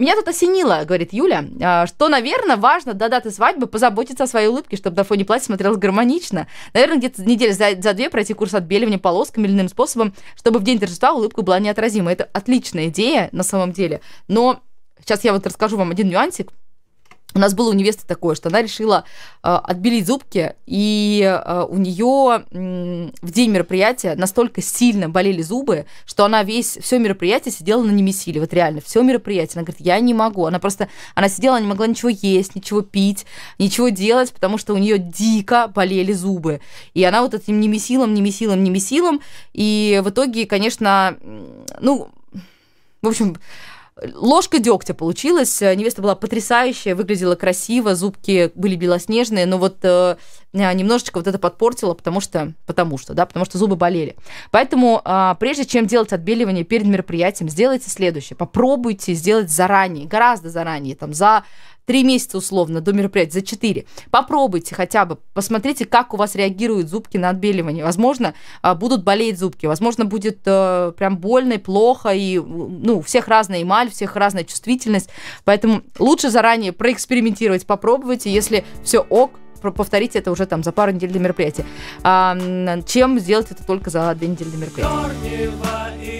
Меня тут осенило, говорит Юля, а, что, наверное, важно до даты свадьбы позаботиться о своей улыбке, чтобы на фоне платья смотрелось гармонично. Наверное, где-то неделю за, за две пройти курс отбеливания полосками или иным способом, чтобы в день торжества улыбка была неотразима. Это отличная идея на самом деле. Но сейчас я вот расскажу вам один нюансик. У нас было у невесты такое, что она решила э, отбелить зубки, и э, у нее э, в день мероприятия настолько сильно болели зубы, что она весь все мероприятие сидела на немесиле. Вот реально, все мероприятие. Она говорит, я не могу. Она просто, она сидела, не могла ничего есть, ничего пить, ничего делать, потому что у нее дико болели зубы. И она вот этим немесилом, немесилом, немесилом. И в итоге, конечно, ну, в общем, ложка дегтя получилась. Э, невеста была потрясающая, выглядела красиво, зубки были белоснежные, но вот э, Э, немножечко вот это подпортило, потому что, потому что, да, потому что зубы болели. Поэтому а, прежде чем делать отбеливание перед мероприятием, сделайте следующее. Попробуйте сделать заранее, гораздо заранее, там, за три месяца условно до мероприятия, за четыре. Попробуйте хотя бы, посмотрите, как у вас реагируют зубки на отбеливание. Возможно, а, будут болеть зубки, возможно, будет э, прям больно и плохо, и ну, у всех разная эмаль, у всех разная чувствительность, поэтому лучше заранее проэкспериментировать, попробовать, и если все ок, повторить это уже там за пару недель до мероприятия. А, чем сделать это только за две недели до мероприятия?